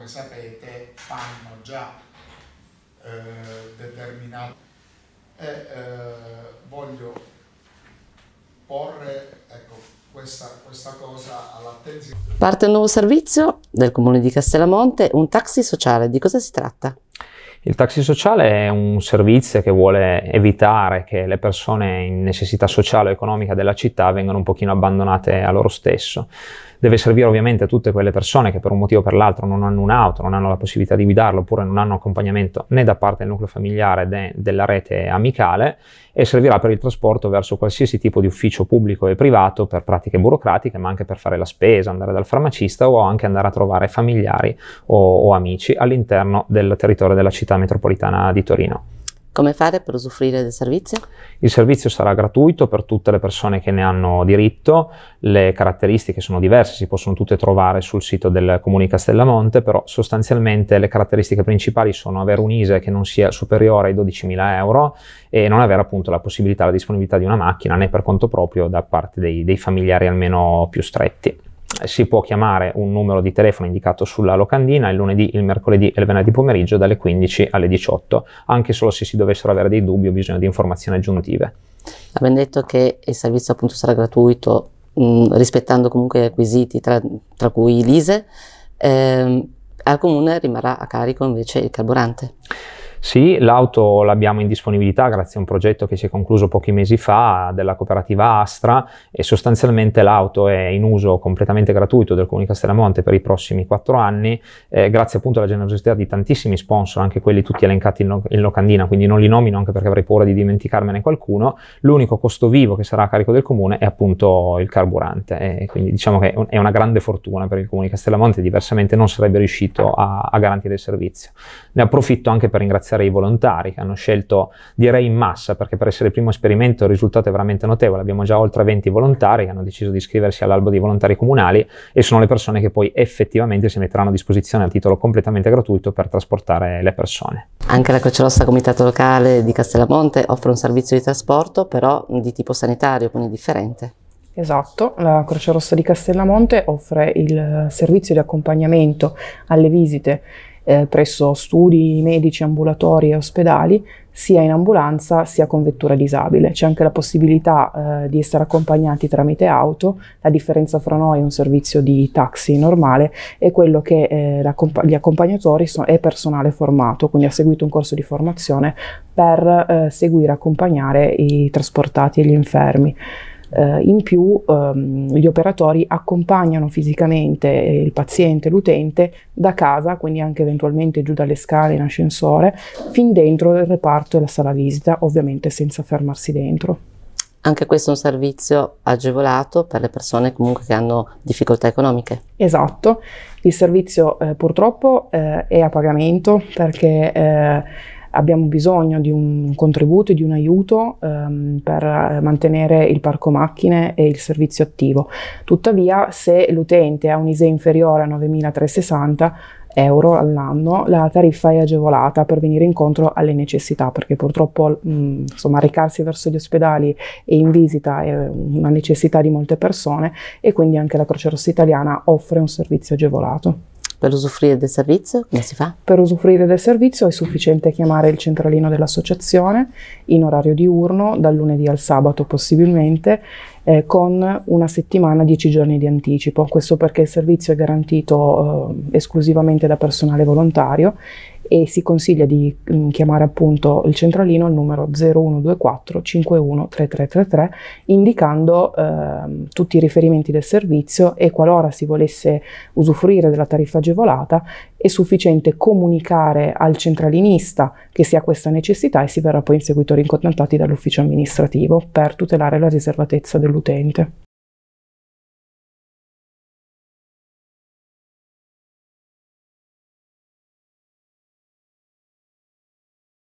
come sapete fanno già eh, determinato e eh, voglio porre ecco, questa, questa cosa all'attenzione. Parte un nuovo servizio del comune di Castellamonte, un taxi sociale, di cosa si tratta? Il taxi sociale è un servizio che vuole evitare che le persone in necessità sociale o economica della città vengano un pochino abbandonate a loro stesso. Deve servire ovviamente a tutte quelle persone che per un motivo o per l'altro non hanno un'auto, non hanno la possibilità di guidarlo oppure non hanno accompagnamento né da parte del nucleo familiare né della rete amicale e servirà per il trasporto verso qualsiasi tipo di ufficio pubblico e privato per pratiche burocratiche ma anche per fare la spesa, andare dal farmacista o anche andare a trovare familiari o, o amici all'interno del territorio della città città metropolitana di Torino. Come fare per usufruire del servizio? Il servizio sarà gratuito per tutte le persone che ne hanno diritto, le caratteristiche sono diverse, si possono tutte trovare sul sito del Comune di Castellamonte, però sostanzialmente le caratteristiche principali sono avere un ISE che non sia superiore ai 12.000 euro e non avere appunto la possibilità, la disponibilità di una macchina né per conto proprio da parte dei, dei familiari almeno più stretti si può chiamare un numero di telefono indicato sulla locandina il lunedì, il mercoledì e il venerdì pomeriggio dalle 15 alle 18, anche solo se si dovessero avere dei dubbi o bisogno di informazioni aggiuntive. Abbiamo detto che il servizio appunto sarà gratuito mh, mm, rispettando comunque i requisiti tra, tra cui l'ISE, ehm, al comune rimarrà a carico invece il carburante. Sì, l'auto l'abbiamo in disponibilità grazie a un progetto che si è concluso pochi mesi fa della cooperativa Astra e sostanzialmente l'auto è in uso completamente gratuito del Comune di Castellamonte per i prossimi quattro anni, eh, grazie appunto alla generosità di tantissimi sponsor, anche quelli tutti elencati in, lo- in locandina, quindi non li nomino anche perché avrei paura di dimenticarmene qualcuno. L'unico costo vivo che sarà a carico del Comune è appunto il carburante, e eh, quindi diciamo che è una grande fortuna per il Comune di Castellamonte, diversamente non sarebbe riuscito a, a garantire il servizio. Ne approfitto anche per ringraziare Svizzera, i volontari che hanno scelto, direi in massa, perché per essere il primo esperimento il risultato è veramente notevole. Abbiamo già oltre 20 volontari che hanno deciso di iscriversi all'albo dei volontari comunali e sono le persone che poi effettivamente si metteranno a disposizione a titolo completamente gratuito per trasportare le persone. Anche la Croce Rossa Comitato Locale di Castellamonte offre un servizio di trasporto, però di tipo sanitario, quindi differente. Esatto, la Croce Rossa di Castellamonte offre il servizio di accompagnamento alle visite eh, presso studi medici, ambulatori e ospedali, sia in ambulanza sia con vettura disabile. C'è anche la possibilità eh, di essere accompagnati tramite auto, la differenza fra noi un servizio di taxi normale e quello che eh, gli accompagnatori so è personale formato, quindi ha seguito un corso di formazione per eh, seguire e accompagnare i trasportati e gli infermi. Eh, in più ehm, gli operatori accompagnano fisicamente eh, il paziente, l'utente, da casa, quindi anche eventualmente giù dalle scale in ascensore, fin dentro il reparto e la sala visita, ovviamente senza fermarsi dentro. Anche questo è un servizio agevolato per le persone comunque che hanno difficoltà economiche. Esatto, il servizio eh, purtroppo eh, è a pagamento perché eh, abbiamo bisogno di un contributo e di un aiuto ehm, per eh, mantenere il parco macchine e il servizio attivo. Tuttavia, se l'utente ha un ISE inferiore a 9.360 euro all'anno, la tariffa è agevolata per venire incontro alle necessità, perché purtroppo mh, insomma, recarsi verso gli ospedali e in visita è una necessità di molte persone e quindi anche la Croce Rossa Italiana offre un servizio agevolato. Per usufruire del servizio come si fa? Per usufruire del servizio è sufficiente chiamare il centralino dell'associazione in orario diurno, dal lunedì al sabato possibilmente, eh, con una settimana, dieci giorni di anticipo. Questo perché il servizio è garantito eh, esclusivamente da personale volontario e si consiglia di mm, chiamare appunto il centralino al numero 0124 513333 indicando eh, tutti i riferimenti del servizio e qualora si volesse usufruire della tariffa agevolata è sufficiente comunicare al centralinista che si ha questa necessità e si verrà poi in seguito rincontrati dall'ufficio amministrativo per tutelare la riservatezza dell'utente.